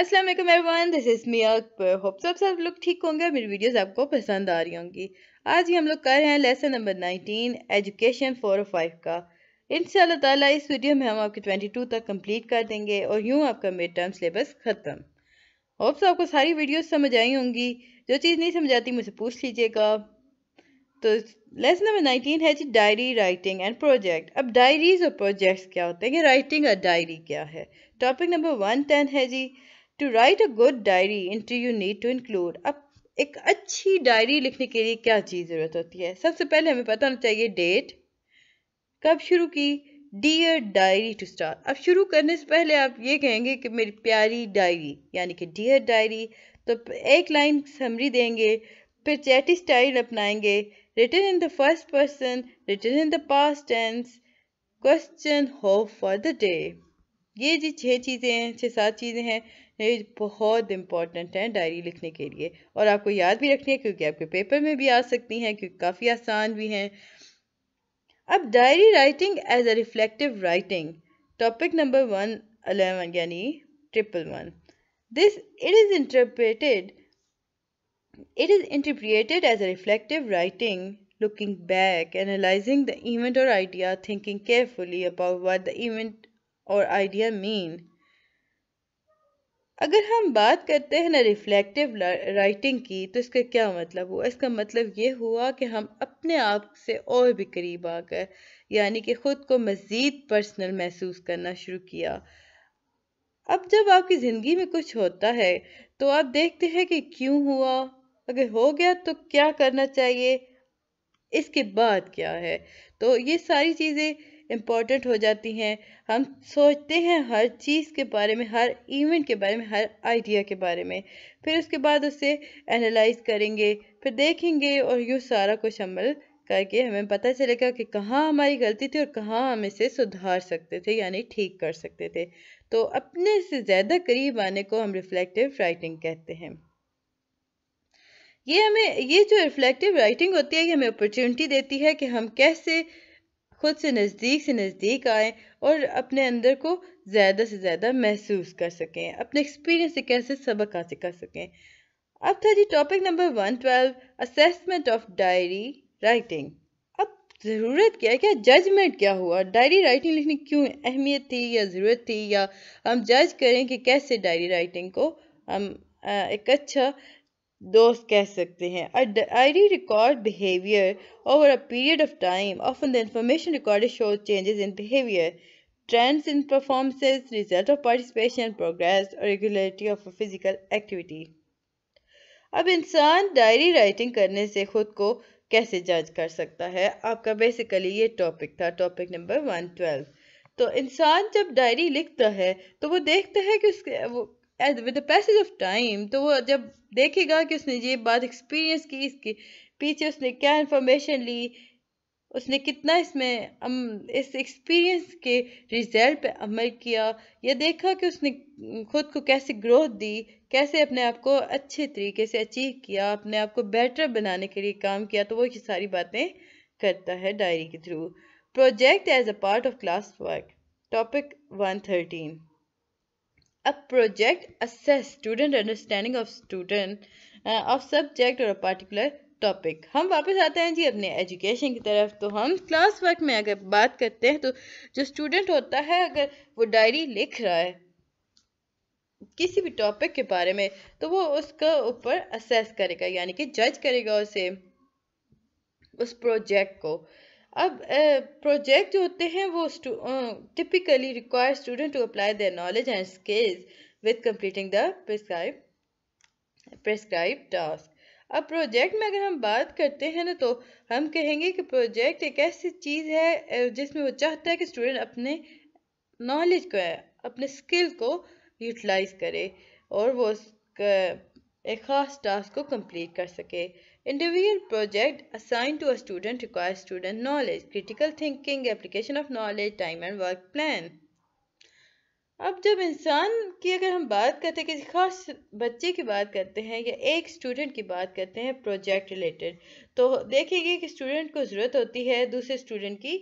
Aslam everyone this is me Akbar hope सब सब लोग ठीक होंगे मेरी वीडियोस आपको पसंद आ रही होंगी आज ही हम लोग कर रहे हैं लेसन नंबर 19 एजुकेशन फोर और फाइव का इन ताला इस वीडियो में हम आपके 22 तक कंप्लीट कर देंगे और यूँ आपका मिड टर्म सिलेबस ख़त्म होप आपको सारी वीडियोस समझ आई होंगी जो चीज़ नहीं समझ आती मुझसे पूछ लीजिएगा तो लेसन नंबर नाइनटीन है जी डायरी राइटिंग एंड प्रोजेक्ट अब डायरीज और प्रोजेक्ट्स क्या होते हैं कि राइटिंग और डायरी क्या है टॉपिक नंबर वन टेन है जी to write a good diary to you need to include अब एक अच्छी डायरी लिखने के लिए क्या चीज़ ज़रूरत होती है सबसे पहले हमें पता होना चाहिए डेट कब शुरू की डियर डायरी टू स्टार्ट अब शुरू करने से पहले आप ये कहेंगे कि मेरी प्यारी डायरी यानी कि डियर डायरी तो एक लाइन समरी देंगे फिर चैटी स्टाइल अपनाएंगे written in the first person written in the past tense question hope for the day ये जी छह चीज़ें हैं छः सात चीज़ें हैं ये बहुत इंपॉर्टेंट है डायरी लिखने के लिए और आपको याद भी रखनी है क्योंकि आपके पेपर में भी आ सकती हैं क्योंकि काफ़ी आसान भी हैं अब diary writing as a reflective writing topic number one eleven यानी triple one this it is interpreted it is interpreted as a reflective writing looking back analysing the event और idea thinking carefully about what the event और idea mean अगर हम बात करते हैं ना reflective writing की तो इसका क्या मतलब हुआ इसका मतलब ये हुआ कि हम अपने आप से और भी करीब आ गए यानी कि ख़ुद को मज़ीद पर्सनल महसूस करना शुरू किया अब जब आपकी ज़िंदगी में कुछ होता है तो आप देखते हैं कि क्यों हुआ अगर हो गया तो क्या करना चाहिए इसके बाद क्या है तो ये सारी चीज़ें इम्पॉर्टेंट हो जाती हैं हम सोचते हैं हर चीज़ के बारे में हर इवेंट के बारे में हर आइडिया के बारे में फिर उसके बाद उसे एनालाइज करेंगे फिर देखेंगे और यूँ सारा कुछ अमल करके हमें पता चलेगा कि कहाँ हमारी गलती थी और कहाँ हम इसे सुधार सकते थे यानी ठीक कर सकते थे तो अपने से ज़्यादा करीब आने को हम रिफ्लेक्टिव राइटिंग कहते हैं ये हमें ये जो रिफ्लेक्टिव राइटिंग होती है ये हमें अपॉर्चुनिटी देती है कि हम कैसे खुद से नज़दीक से नज़दीक आए और अपने अंदर को ज़्यादा से ज़्यादा महसूस कर सकें अपने एक्सपीरियंस से कैसे सबक हासिल कर सकें अब था जी topic number one twelve assessment of diary writing अब ज़रूरत क्या है क्या जजमेंट क्या हुआ डायरी राइटिंग लिखने की क्यों अहमियत थी या ज़रूरत थी या हम जज करें कि कैसे डायरी राइटिंग को हम एक अच्छा दोस्त कह सकते हैं a record behaviour over a period of time often the information record show changes in behaviour trends in performances result of participation progress और रेगुलरिटी ऑफ फिजिकल एक्टिविटी अब इंसान डायरी राइटिंग करने से खुद को कैसे जज कर सकता है आपका बेसिकली ये टॉपिक था टॉपिक नंबर वन ट्वेल्व तो इंसान जब डायरी लिखता है तो वो देखता है कि उसके वो with the passage of time तो वो जब देखेगा कि उसने ये बात एक्सपीरियंस की इसके पीछे उसने क्या इंफॉर्मेशन ली उसने कितना इसमें अम, इस एक्सपीरियंस के रिजल्ट पे अमल किया या देखा कि उसने खुद को कैसे ग्रोथ दी कैसे अपने आप को अच्छे तरीके से अचीव किया अपने आप को बेटर बनाने के लिए काम किया तो वो ये सारी बातें करता है डायरी के through project as a part of class work topic one thirteen a project assess student understanding of student uh, of subject or a particular topic हम वापस आते हैं जी अपने एजुकेशन की तरफ तो हम क्लास वर्क में अगर बात करते हैं तो जो स्टूडेंट होता है अगर वो डायरी लिख रहा है किसी भी टॉपिक के बारे में तो वो उसका ऊपर असेस करेगा यानी कि जज करेगा उसे उस प्रोजेक्ट को अब प्रोजेक्ट जो होते हैं वो typically require student to apply their knowledge and skills with completing the prescribe prescribe task अब प्रोजेक्ट में अगर हम बात करते हैं ना तो हम कहेंगे कि प्रोजेक्ट एक ऐसी चीज़ है जिसमें वो चाहता है कि स्टूडेंट अपने नॉलेज को अपने स्किल को यूटिलाइज करे और वो एक ख़ास टास्क को कंप्लीट कर सके Individual project assigned to a student requires student knowledge, critical thinking, application of knowledge, time and work plan. अब जब इंसान की अगर हम बात करते हैं किसी खास बच्चे की बात करते हैं या एक स्टूडेंट की बात करते हैं प्रोजेक्ट रिलेटेड तो देखेंगे कि स्टूडेंट को ज़रूरत होती है दूसरे स्टूडेंट की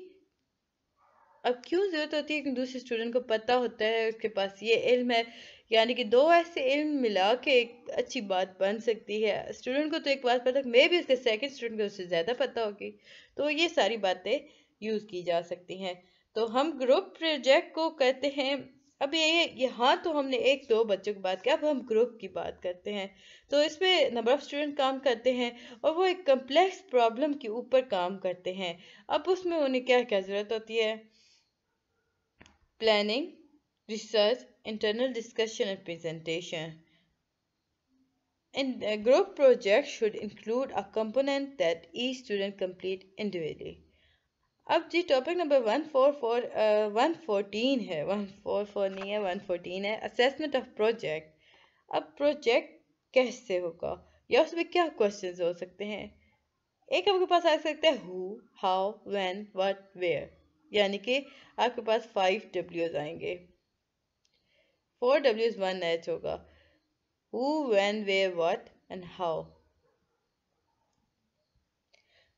अब क्यों ज़रूरत होती है कि दूसरे स्टूडेंट को पता होता है उसके पास ये इल्म है यानी कि दो ऐसे इल्म मिला के एक अच्छी बात बन सकती है स्टूडेंट को तो एक बात पता मे भी उसके सेकंड स्टूडेंट को उससे ज़्यादा पता होगी तो ये सारी बातें यूज़ की जा सकती हैं तो हम ग्रुप प्रोजेक्ट को कहते हैं अब ये यहाँ तो हमने एक दो बच्चों की बात की अब हम ग्रुप की बात करते हैं तो इसमें नंबर ऑफ़ स्टूडेंट काम करते हैं और वो एक कम्प्लेक्स प्रॉब्लम के ऊपर काम करते हैं अब उसमें उन्हें क्या क्या ज़रूरत होती है planning research internal discussion and presentation. And a group project should include a component that each student complete individually. अब जी topic number one four four one fourteen है वन फोर फोर नहीं है वन फोर्टीन है assessment of project अब project कैसे होगा या उसमें क्या क्वेश्चंस हो सकते हैं एक आपके पास आ सकता है who how when what where यानी कि आपके पास फाइव डब्ल्यूज आएंगे four W is one H होगा who when where what and how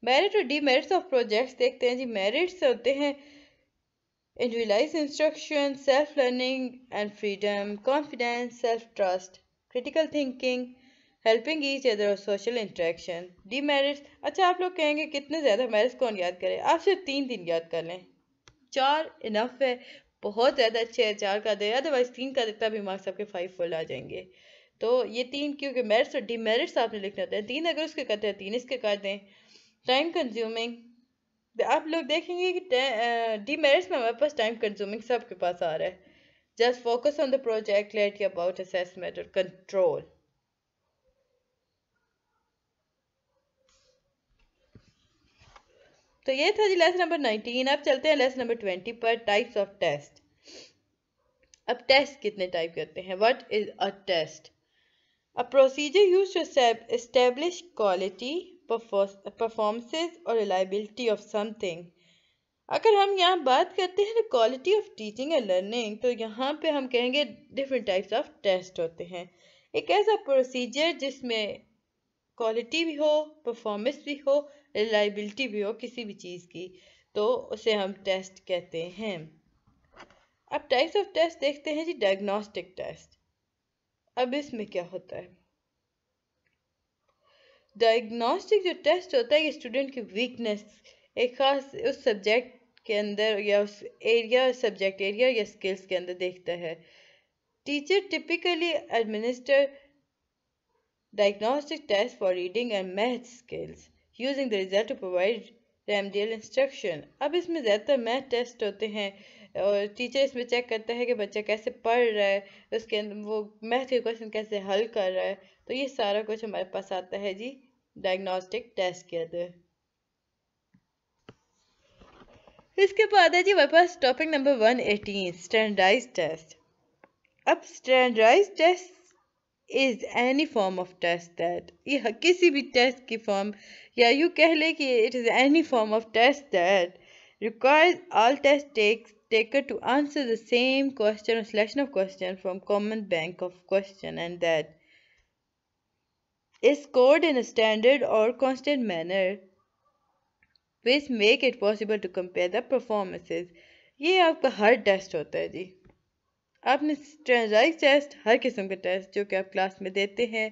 merit और डीमेरिट्स ऑफ प्रोजेक्ट्स देखते हैं जी मेरिट्स होते हैं individualised instruction self learning and freedom confidence self trust critical thinking helping each other और सोशल इंट्रैक्शन डीमेरिट्स अच्छा आप लोग कहेंगे कितने ज़्यादा मेरिट्स कौन याद करें आप सिर्फ तीन दिन याद कर लें चार इनफ है बहुत ज़्यादा अच्छे है चार का दे अदरवाइज तीन का देता भी मार्क्स आपके फाइव फुल आ जाएंगे तो ये तीन क्योंकि मेरिट्स और डीमेरिट्स आपने लिखना होता है तीन अगर उसके करते हैं तीन इसके कर दें टाइम कंज्यूमिंग आप लोग देखेंगे कि डीमेरिट्स में हमारे पास टाइम कंज्यूमिंग सबके पास आ रहा है just focus on the project let about assessment और कंट्रोल तो ये था जी लेसन नंबर नाइनटीन अब चलते हैं लेसन नंबर ट्वेंटी पर टाइप्स ऑफ टेस्ट अब टेस्ट कितने टाइप करते हैं what is a test a procedure use to establish quality performances और रिलायबिलिटी ऑफ समथिंग अगर हम यहाँ बात करते हैं quality of teaching and learning तो यहाँ पे हम कहेंगे डिफरेंट टाइप्स ऑफ टेस्ट होते हैं एक ऐसा प्रोसीजर जिसमें क्वालिटी भी हो परफॉर्मेंस भी हो रिलायबिलिटी भी हो किसी भी चीज़ की तो उसे हम टेस्ट कहते हैं अब टाइप्स ऑफ टेस्ट देखते हैं जी डायग्नोस्टिक टेस्ट अब इसमें क्या होता है डायग्नोस्टिक जो टेस्ट होता है ये स्टूडेंट की वीकनेस एक खास उस सब्जेक्ट के अंदर या उस एरिया सब्जेक्ट एरिया या स्किल्स के अंदर देखता है teacher typically administer diagnostic test for reading and math skills using the result to provide remedial instruction अब इसमें ज़्यादातर मैथ टेस्ट होते हैं और टीचर इसमें चेक करता है कि बच्चा कैसे पढ़ रहा है उसके वो मैथ के क्वेश्चन कैसे हल कर रहा है तो ये सारा कुछ हमारे पास आता है जी डायग्नोस्टिक टेस्ट के अंदर इसके बाद है जी हमारे पास topic number one eighteen standardise test अब standardise test Is any form of test that? Yeah, किसी भी test की form. Yeah, you can लें कि it is any form of test that requires all test takes taker to answer the same question or selection of question from common bank of question and that is scored in a standard or constant manner which make it possible to compare the performances ये आपका hard test होता है जी आपने standardise test हर किस्म के test जो कि आप क्लास में देते हैं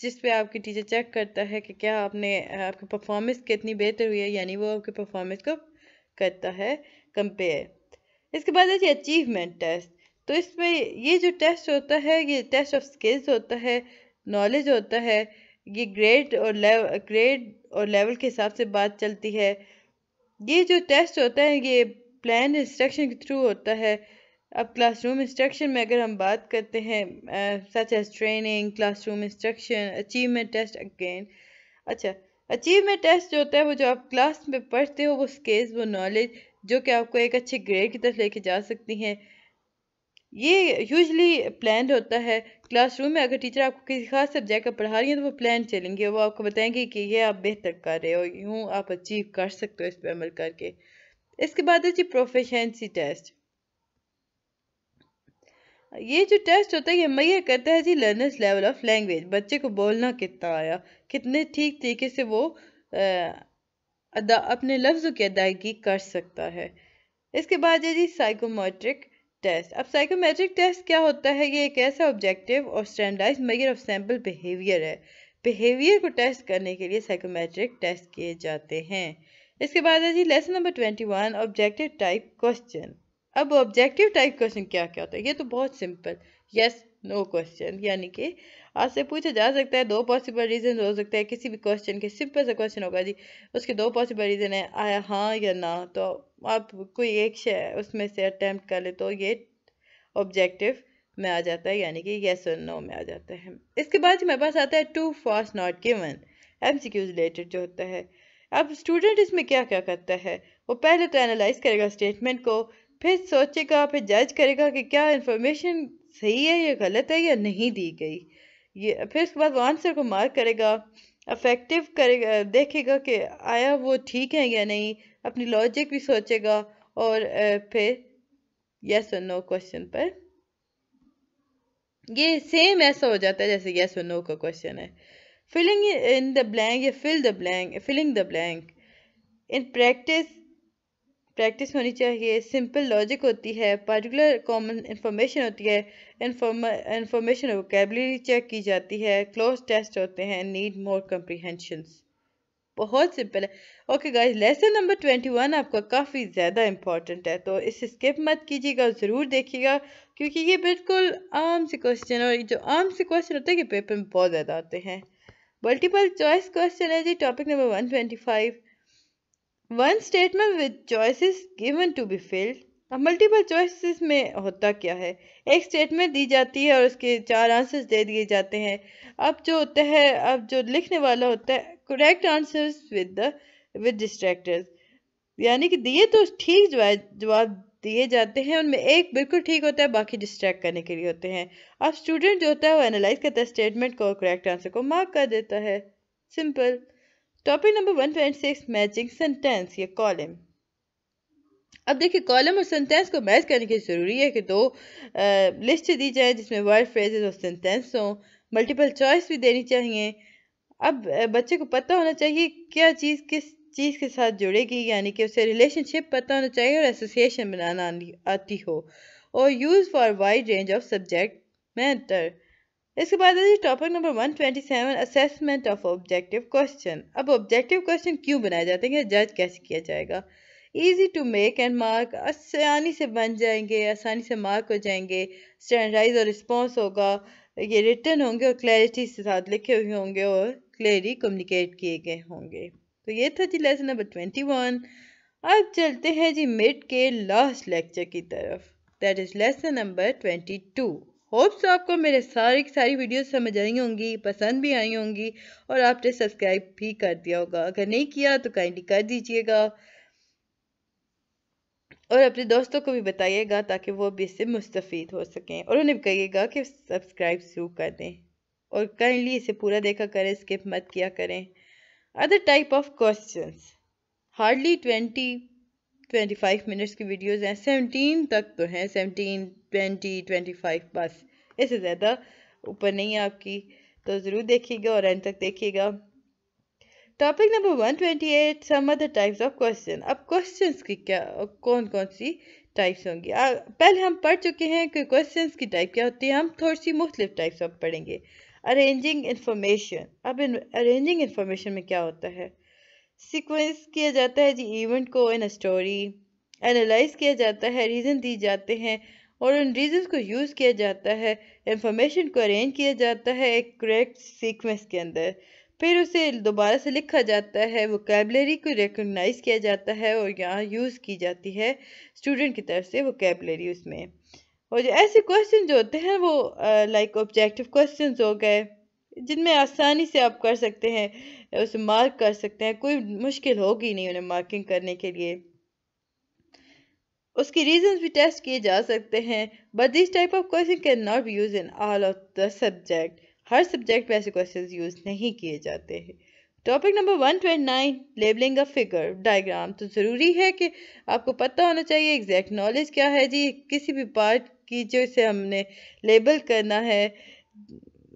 जिस पे आपकी टीचर चेक करता है कि क्या आपने आपकी परफॉर्मेंस कितनी बेहतर हुई है यानी वो आपकी परफॉर्मेंस को करता है कंपेयर इसके बाद है जी अचीवमेंट टेस्ट तो इसमें ये जो टेस्ट होता है ये टेस्ट ऑफ स्किल्स होता है नॉलेज होता है ये ग्रेड और लेव ग्रेड और लेवल के हिसाब से बात चलती है ये जो टेस्ट होता है ये प्लान इंस्ट्रक्शन के थ्रू होता है अब क्लासरूम इंस्ट्रक्शन में अगर हम बात करते हैं such as training classroom instruction achievement test again अच्छा अचीवमेंट टेस्ट जो होता है वो जो आप क्लास में पढ़ते हो वो स्किल्स वो नॉलेज जो कि आपको एक अच्छे ग्रेड की तरफ लेके जा सकती हैं ये यूजली प्लान होता है क्लासरूम में अगर टीचर आपको किसी खास सब्जेक्ट का पढ़ा रही है तो वो प्लान चलेंगे वो आपको बताएंगे कि ये आप बेहतर कर रहे हो यूँ आप अचीव कर सकते हो इस पर अमल करके इसके बाद है जी प्रोफिशेंसी टेस्ट ये जो टेस्ट होता है ये मैया करता है जी लर्नर्स लेवल ऑफ लैंग्वेज बच्चे को बोलना कितना आया कितने ठीक तरीके से वो अदा अपने लफ्ज़ों की अदायगी कर सकता है इसके बाद है जी साइकोमेट्रिक टेस्ट अब साइकोमेट्रिक टेस्ट क्या होता है ये एक ऐसा ऑब्जेक्टिव और standardise measure of sample behaviour है बिहेवियर को टेस्ट करने के लिए साइकोमेट्रिक टेस्ट किए जाते हैं इसके बाद है जी lesson number twenty one objective type question अब ऑब्जेक्टिव टाइप क्वेश्चन क्या क्या होता है ये तो बहुत सिंपल यस नो क्वेश्चन यानी कि आपसे पूछा जा सकता है दो पॉसिबल रीजन हो सकता है किसी भी क्वेश्चन के सिंपल सा क्वेश्चन होगा जी उसके दो पॉसिबल रीजन है आया हाँ या ना तो आप कोई एक उसमें से अटैम्प्ट कर ले तो ये ऑब्जेक्टिव में आ जाता है यानी कि येस और नो में आ जाता है इसके बाद मेरे पास आता है टू फास्ट not given M C Q related जो होता है अब स्टूडेंट इसमें क्या क्या करता है वो पहले तो एनालाइज करेगा स्टेटमेंट को फिर सोचेगा फिर जज करेगा कि क्या इन्फॉर्मेशन सही है या गलत है या नहीं दी गई ये फिर उसके बाद वो आंसर को मार्क करेगा अफेक्टिव करेगा देखेगा कि आया वो ठीक है या नहीं अपनी लॉजिक भी सोचेगा और फिर यस और नो क्वेश्चन पर ये सेम ऐसा हो जाता है जैसे यस और नो का क्वेश्चन है फिलिंग इन द ब्लैंक या fill the blank filling the blank in practice practice होनी चाहिए सिंपल लॉजिक होती है पर्टिकुलर कॉमन इंफॉर्मेशन होती है इन्फॉर्मेशन वोकेबलरी चेक की जाती है क्लोज टेस्ट होते हैं नीड मोर कम्प्रीहेंशंस बहुत सिंपल है okay guys lesson number twenty one आपका काफ़ी ज़्यादा इंपॉर्टेंट है तो इसे स्किप मत कीजिएगा ज़रूर देखिएगा क्योंकि ये बिल्कुल आम से क्वेश्चन और जो आम से क्वेश्चन होते हैं कि पेपर में बहुत ज़्यादा आते हैं मल्टीपल चॉइस क्वेश्चन है जी topic number one twenty five one statement with choices given to be filled अब मल्टीपल चॉइसेस में होता क्या है एक स्टेटमेंट दी जाती है और उसके चार आंसर्स दे दिए जाते हैं अब जो होता है अब जो लिखने वाला होता है correct answers with the with distractors यानी कि दिए तो ठीक जवाब दिए जाते हैं उनमें एक बिल्कुल ठीक होता है बाकी डिस्ट्रैक्ट करने के लिए होते हैं अब स्टूडेंट जो होता है वो एनालाइज करता है स्टेटमेंट को करेक्ट आंसर को मार्क कर देता है simple topic number one point six matching sentence या कॉलम अब देखिए कॉलम और सेंटेंस को मैच करने के लिए ज़रूरी है कि दो लिस्ट दी जाए जिसमें वर्ड फ्रेजेज और सेंटेंस हों मल्टीपल चॉइस भी देनी चाहिए अब बच्चे को पता होना चाहिए क्या चीज़ किस चीज़ के साथ जुड़ेगी यानी कि उसे रिलेशनशिप पता होना चाहिए और एसोसिएशन बनाना आती हो और use for wide range of subject matter इसके बाद है topic number 127 assessment of objective question अब ऑब्जेक्टिव क्वेश्चन क्यों बनाए जाते हैं जज कैसे किया जाएगा easy to make and mark आसानी से बन जाएंगे आसानी से मार्क हो जाएंगे स्टैंडर्डाइज और रिस्पॉन्स होगा ये रिटर्न होंगे और क्लैरिटी के साथ लिखे हुए होंगे और क्लियरली कम्युनिकेट किए गए होंगे तो ये था जी लेसन नंबर ट्वेंटी वन अब चलते हैं जी मिड के लास्ट लेक्चर की तरफ that is lesson number twenty two hopes तो आपको मेरे सारी की सारी वीडियोस समझ आई होंगी पसंद भी आई होंगी और आपने सब्सक्राइब भी कर दिया होगा अगर नहीं किया तो काइंडली कर दीजिएगा और अपने दोस्तों को भी बताइएगा ताकि वो भी इससे मुस्तफ़ हो सकें और उन्हें भी कहिएगा कि सब्सक्राइब जरूर कर दें और काइंडली इसे पूरा देखा करें स्किप मत किया करें other type of question hardly twenty twenty five minutes की वीडियोस हैं सेवनटीन तक तो हैं सेवनटीन ट्वेंटी ट्वेंटी फाइव बस इससे ज़्यादा ऊपर नहीं है आपकी तो ज़रूर देखिएगा और एंड तक देखिएगा topic number one twenty eight some other types of question अब क्वेश्चंस की क्या कौन कौन सी टाइप्स होंगी आ, पहले हम पढ़ चुके हैं कि क्वेश्चंस की टाइप क्या होती है हम थोड़ी सी मुख्तलिफ टाइप्स ऑफ पढ़ेंगे अरेंजिंग इन्फॉर्मेशन अब इन अरेंजिंग इन्फॉर्मेशन में क्या होता है सिक्वेंस किया जाता है जी इवेंट को इन स्टोरी एनालाइज किया जाता है रीज़न दी जाते हैं और उन रीजंस को यूज़ किया जाता है इंफॉर्मेशन को अरेंज किया जाता है एक करेक्ट सीक्वेंस के अंदर फिर उसे दोबारा से लिखा जाता है वोकेबलरी को रिकोगनाइज किया जाता है और यहाँ यूज़ की जाती है स्टूडेंट की तरफ से वोकेबलरी उसमें और जो ऐसे क्वेश्चन जो होते हैं वो लाइक ऑब्जेक्टिव क्वेश्चन हो गए जिनमें आसानी से आप कर सकते हैं उसे मार्क कर सकते हैं कोई मुश्किल होगी नहीं उन्हें मार्किंग करने के लिए उसके रीजंस भी टेस्ट किए जा सकते हैं but this type of question can not be use in all of the subject हर सब्जेक्ट में ऐसे क्वेश्चन यूज नहीं किए जाते हैं topic number one twenty nine labelling a figure diagram तो ज़रूरी है कि आपको पता होना चाहिए एग्जैक्ट नॉलेज क्या है जी किसी भी पार्ट की जो इसे हमने लेबल करना है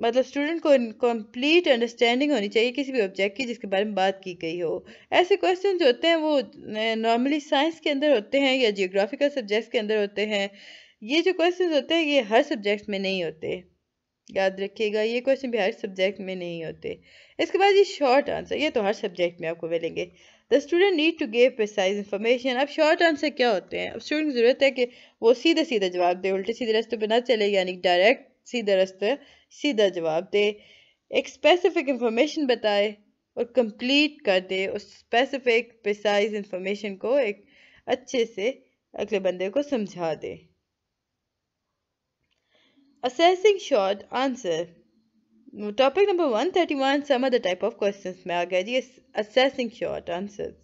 मतलब स्टूडेंट को कंप्लीट अंडरस्टैंडिंग होनी चाहिए किसी भी ऑब्जेक्ट की जिसके बारे में बात की गई हो ऐसे क्वेश्चन जो होते हैं वो नॉर्मली साइंस के अंदर होते हैं या जियोग्राफिकल सब्जेक्ट्स के अंदर होते हैं ये जो क्वेश्चन होते हैं ये हर सब्जेक्ट में नहीं होते याद रखिएगा ये क्वेश्चन भी हर सब्जेक्ट में नहीं होते इसके बाद ये शॉर्ट आंसर ये तो हर सब्जेक्ट में आपको मिलेंगे the student need to give precise information अब शॉर्ट आंसर क्या होते हैं अब स्टूडेंट ज़रूरत है कि वो सीधे सीधे जवाब दे उल्टे सीधे रास्ते पर ना चले यानी डायरेक्ट सीधे दरअसल सीधा जवाब दे एक स्पेसिफिक इंफॉर्मेशन बताए और कंप्लीट कर दे उस स्पेसिफिक प्रिसाइज इंफॉर्मेशन को एक अच्छे से अगले बंदे को समझा दे assessing short answer topic number one thirty one some other type of question में आ गया जी assessing short answer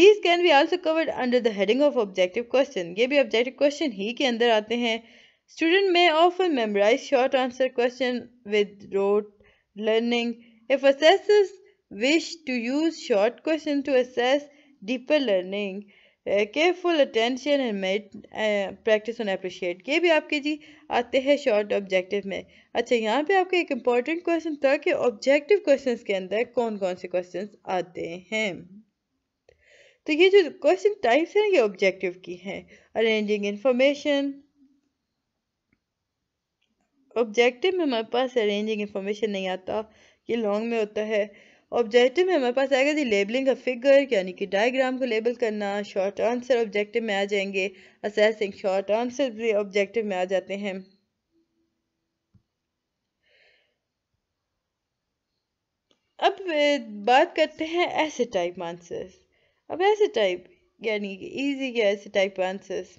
these can be also covered under the heading of objective question ये भी ऑब्जेक्टिव क्वेश्चन ही के अंदर आते हैं Students may often memorize short answer questions with rote learning. If assessors wish to use short questions to assess deeper learning, uh, careful attention and made, uh, practice on appreciate ये भी आपके जी आते हैं short objective में अच्छा यहाँ पे आपका एक इम्पॉर्टेंट क्वेश्चन था कि ऑब्जेक्टिव क्वेश्चंस के अंदर कौन कौन से क्वेश्चंस आते हैं तो ये जो क्वेश्चन टाइप्स हैं ये ऑब्जेक्टिव की हैं अरेंजिंग इंफॉर्मेशन ऑब्जेक्टिव में हमारे पास अरेंजिंग इन्फॉर्मेशन नहीं आता ये लॉन्ग में होता है ऑब्जेक्टिव में हमारे पास आएगा जी लेबलिंग का फिगर यानी कि डायग्राम को लेबल करना शॉर्ट आंसर ऑब्जेक्टिव में आ जाएंगे असेसिंग शॉर्ट आंसर भी ऑब्जेक्टिव में आ जाते हैं अब बात करते हैं ऐसे टाइप आंसर्स अब ऐसे टाइप यानी कि ईजी के ऐसे टाइप आंसर्स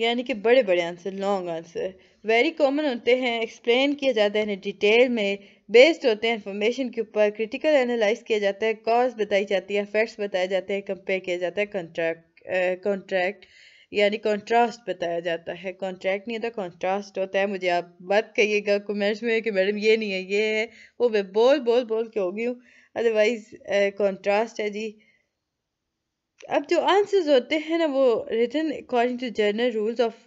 यानी कि बड़े बड़े answer long answer very common होते हैं एक्सप्लेन किया जाता है डिटेल में बेस्ड होते हैं इन्फॉर्मेशन के ऊपर क्रिटिकल एनालाइज किया जाता है कॉज बताई जाती है फैक्ट्स बताए जाते हैं कंपेयर किया जाता है कॉन्ट्रैक्ट कॉन्ट्रैक्ट यानी कॉन्ट्रास्ट बताया जाता है कॉन्ट्रैक्ट नहीं होता कॉन्ट्रास्ट होता है मुझे आप बात कहिएगा कमेंट्स में कि मैडम ये नहीं है ये है वो मैं बोल बोल बोल के होगी हूँ अदरवाइज़ कॉन्ट्रास्ट है जी अब जो आंसर्स होते हैं ना वो written according to general rules of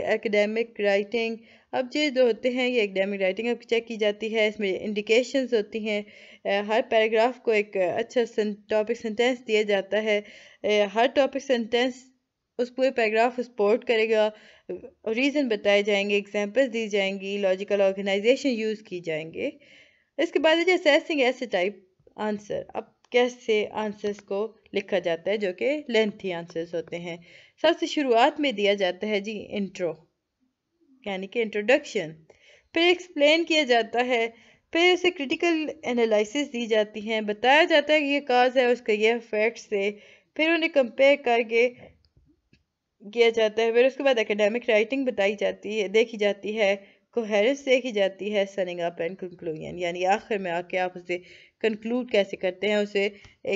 academic writing अब ये जो होते हैं ये एकेडमिक राइटिंग आपकी चेक की जाती है इसमें इंडिकेशंस होती हैं हर पैराग्राफ को एक अच्छा टॉपिक सेंटेंस दिया जाता है हर टॉपिक सेंटेंस उस पूरे पैराग्राफ सपोर्ट करेगा रीज़न बताए जाएंगे एग्जांपल्स दी जाएंगी लॉजिकल ऑर्गेनाइजेशन यूज़ की जाएंगे इसके बाद असेसिंग ऐसे टाइप आंसर अब कैसे आंसर्स को लिखा जाता है जो कि लेंथी आंसर्स होते हैं सबसे शुरुआत में दिया जाता है जी इंट्रो यानी कि इंट्रोडक्शन फिर एक्सप्लेन किया जाता है फिर उसे क्रिटिकल एनालिसिस दी जाती हैं बताया जाता है कि ये काज है उसका ये फैक्ट्स से फिर उन्हें कंपेयर करके किया जाता है फिर उसके बाद एकेडमिक राइटिंग बताई जाती है देखी जाती है कोहेरेंस देखी जाती है सनिंग अप एंड कंक्लूजन यानी आखिर में आके आप उसे कंक्लूड कैसे करते हैं उसे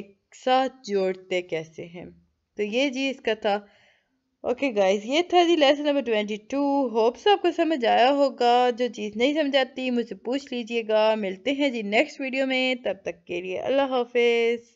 एक साथ जोड़ते कैसे हैं तो ये जी इसका था ओके गाइस ये था जी lesson number twenty two hopes आपको समझ आया होगा जो चीज़ नहीं समझ आती मुझसे पूछ लीजिएगा मिलते हैं जी नेक्स्ट वीडियो में तब तक के लिए अल्लाह हाफिज़